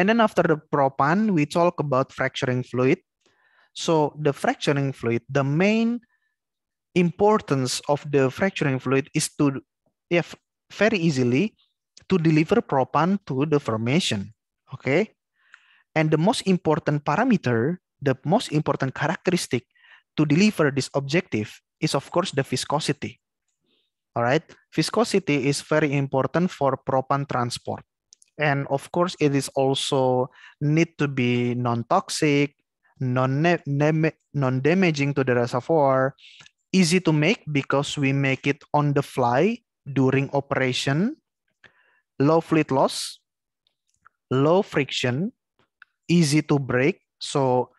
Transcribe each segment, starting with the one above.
And then after the propan, we talk about fracturing fluid. So the fracturing fluid, the main importance of the fracturing fluid is to yeah, very easily to deliver propan to the formation. Okay. And the most important parameter, the most important characteristic to deliver this objective is of course the viscosity. All right. Viscosity is very important for propan transport and of course it is also need to be non-toxic non-damaging to the reservoir easy to make because we make it on the fly during operation low fluid loss low friction easy to break so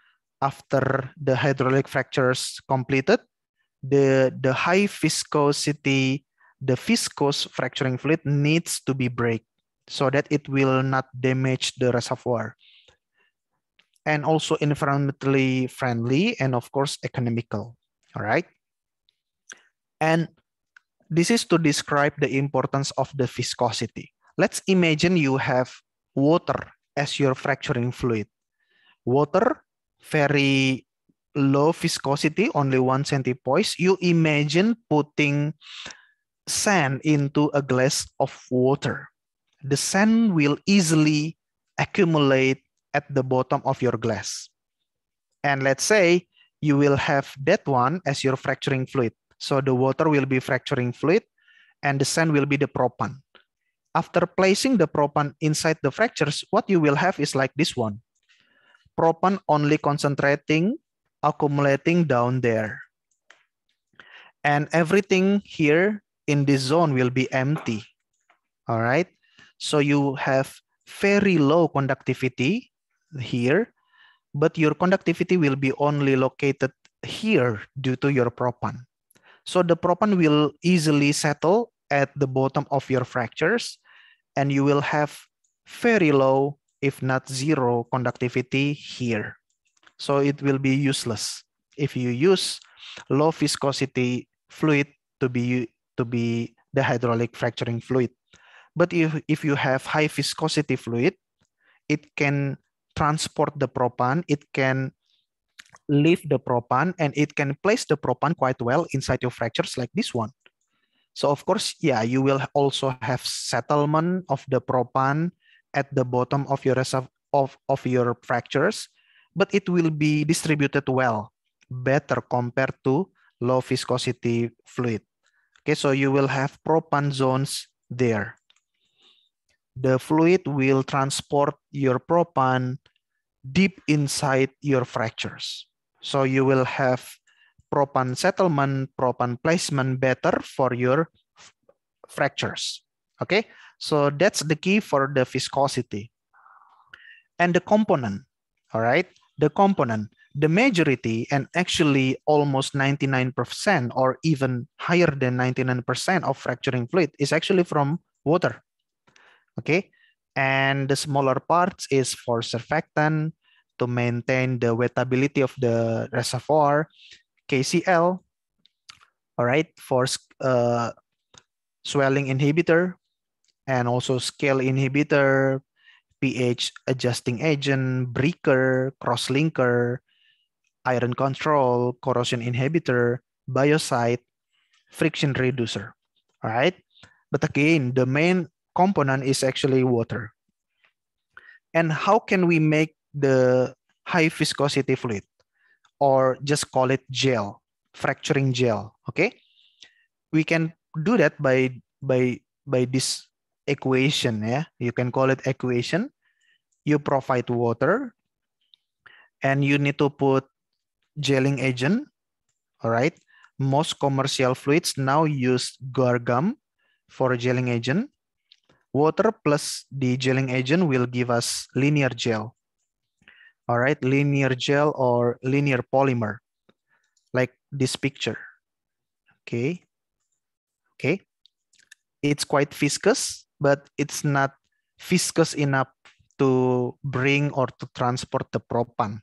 after the hydraulic fractures completed the the high viscosity the viscous fracturing fluid needs to be break so that it will not damage the reservoir. And also environmentally friendly and of course economical, all right? And this is to describe the importance of the viscosity. Let's imagine you have water as your fracturing fluid. Water, very low viscosity, only one centipoise. You imagine putting sand into a glass of water the sand will easily accumulate at the bottom of your glass. And let's say you will have that one as your fracturing fluid. So the water will be fracturing fluid and the sand will be the propan. After placing the propan inside the fractures, what you will have is like this one. Propan only concentrating, accumulating down there. And everything here in this zone will be empty. All right. So you have very low conductivity here, but your conductivity will be only located here due to your propan. So the propan will easily settle at the bottom of your fractures and you will have very low, if not zero conductivity here. So it will be useless if you use low viscosity fluid to be, to be the hydraulic fracturing fluid. But if, if you have high viscosity fluid, it can transport the propane, it can lift the propane, and it can place the propane quite well inside your fractures like this one. So of course, yeah, you will also have settlement of the propane at the bottom of your of, of your fractures, but it will be distributed well, better compared to low viscosity fluid. Okay, so you will have propane zones there the fluid will transport your propane deep inside your fractures. So you will have propane settlement, propane placement better for your fractures. Okay, so that's the key for the viscosity. And the component, all right, the component, the majority and actually almost 99% or even higher than 99% of fracturing fluid is actually from water okay? And the smaller parts is for surfactant to maintain the wettability of the reservoir, KCl, all right, for uh, swelling inhibitor, and also scale inhibitor, pH adjusting agent, breaker, cross linker, iron control, corrosion inhibitor, biocide, friction reducer. All right. But again, the main component is actually water. And how can we make the high viscosity fluid or just call it gel, fracturing gel, okay? We can do that by by by this equation, yeah. You can call it equation. You provide water and you need to put gelling agent, all right? Most commercial fluids now use Gorgam for gelling agent water plus the gelling agent will give us linear gel. All right, linear gel or linear polymer, like this picture. Okay. Okay. It's quite viscous, but it's not viscous enough to bring or to transport the propan.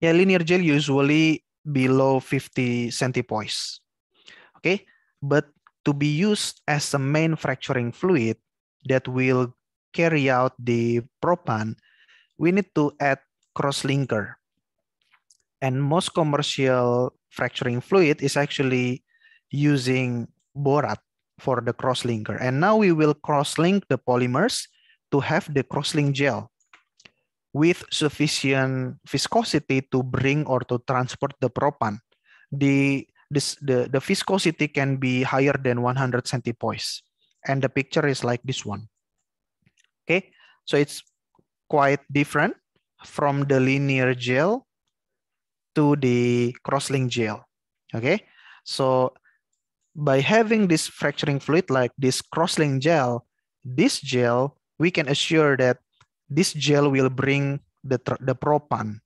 Yeah, linear gel usually below 50 centipoise. Okay, but to be used as a main fracturing fluid that will carry out the propan, we need to add crosslinker. And most commercial fracturing fluid is actually using borat for the crosslinker. And now we will crosslink the polymers to have the crosslink gel with sufficient viscosity to bring or to transport the propan. The this the, the viscosity can be higher than 100 centipoise. And the picture is like this one. Okay, so it's quite different from the linear gel to the crosslink gel. Okay, so by having this fracturing fluid like this crosslink gel, this gel, we can assure that this gel will bring the, the propan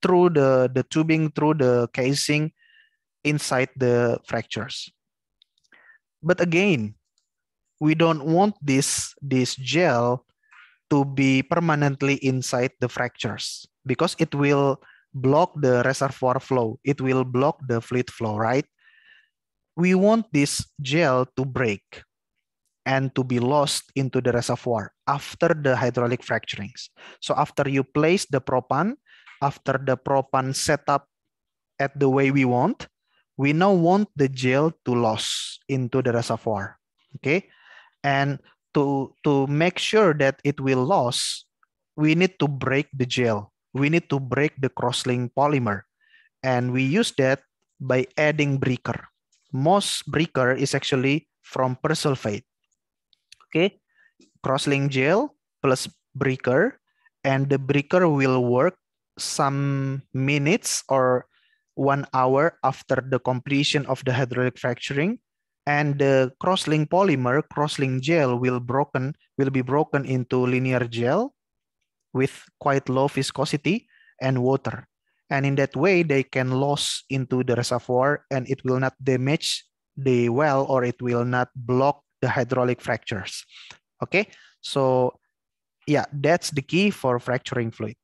through the, the tubing, through the casing, inside the fractures. But again, we don't want this, this gel to be permanently inside the fractures because it will block the reservoir flow. It will block the fluid flow, right? We want this gel to break and to be lost into the reservoir after the hydraulic fracturings. So after you place the propan, after the propan setup at the way we want, we now want the gel to loss into the reservoir okay and to to make sure that it will loss we need to break the gel we need to break the crosslink polymer and we use that by adding breaker most breaker is actually from persulfate okay Crosslink gel plus breaker and the breaker will work some minutes or one hour after the completion of the hydraulic fracturing and the crosslink polymer crosslink gel will broken will be broken into linear gel with quite low viscosity and water and in that way they can lose into the reservoir and it will not damage the well or it will not block the hydraulic fractures okay so yeah that's the key for fracturing fluid